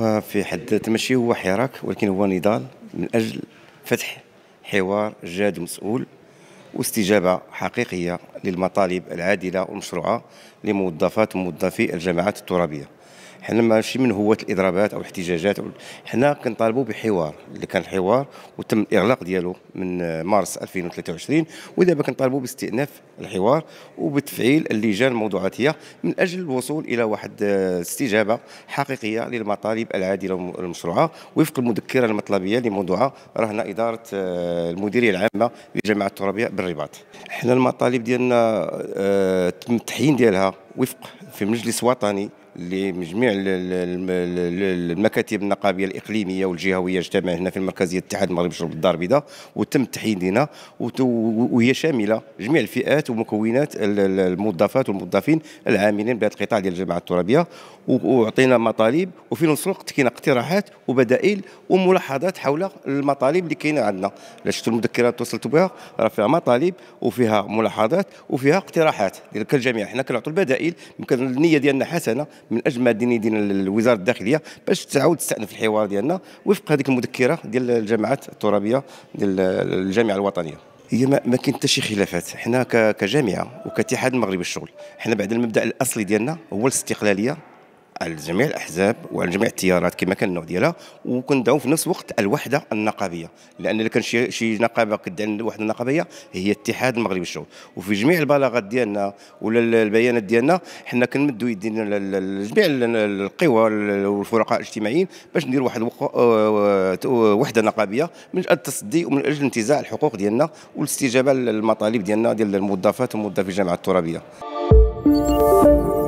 وفي حد ذاته ماشي هو حراك ولكن هو نضال من اجل فتح حوار جاد ومسؤول واستجابه حقيقيه للمطالب العادله والمشروعه لموظفات وموظفي الجامعات الترابيه حنا ماشي من هواة الاضرابات او الاحتجاجات حنا كنطالبوا بحوار اللي كان حوار وتم الاغلاق ديالو من مارس 2023 ودابا كنطالبوا باستئناف الحوار وبتفعيل اللجان الموضوعاتيه من اجل الوصول الى واحد آه، استجابه حقيقيه للمطالب العادله والمشروعه وفق المذكره المطلبيه لموضوعها رهن اداره آه، المديريه العامه لجامعه الترابيه بالرباط حنا المطالب ديالنا آه، تم التحيين ديالها وفق في مجلس وطني لجميع المكاتب النقابيه الاقليميه والجهويه اجتمع هنا في المركزيه الاتحاد المغرب شرب الدار البيضاء وتم تحييدنا وهي شامله جميع الفئات ومكونات الموظفات والموظفين العاملين بهذا القطاع ديال الجامعه الترابيه وعطينا مطالب وفي نفس الوقت كاين اقتراحات وبدائل وملاحظات حول المطالب اللي كاينه عندنا شفتوا المذكرات توصلت بها راه فيها مطالب وفيها ملاحظات وفيها اقتراحات ديال الجميع حنا كنعطوا البدائل النيه ديالنا حسنه من اجمع الديني دين الوزاره الداخليه باش تعاود تستأنف الحوار ديالنا وفق هذيك المذكره ديال الجامعات الترابيه ديال الجامعه الوطنيه هي ما كاين حتى شي خلافات حنا كجامعه وكاتحاد المغرب الشغل حنا بعد المبدا الاصلي ديالنا هو الاستقلاليه على جميع الاحزاب وعلى جميع التيارات كما كان النوع ديالها وكندعو في نفس الوقت الوحده النقابيه لان الا كان شي شي نقابه كدعي الوحده النقابيه هي اتحاد المغرب الشغل وفي جميع البلاغات ديالنا ولا البيانات ديالنا حنا كنمدوا يدينا لجميع القوى والفرقاء الاجتماعيين باش ندير واحد آه، آه، آه، وحده نقابيه من اجل التصدي ومن اجل انتزاع الحقوق ديالنا والاستجابه للمطالب ديالنا ديال الموظفات في الجامعه الترابيه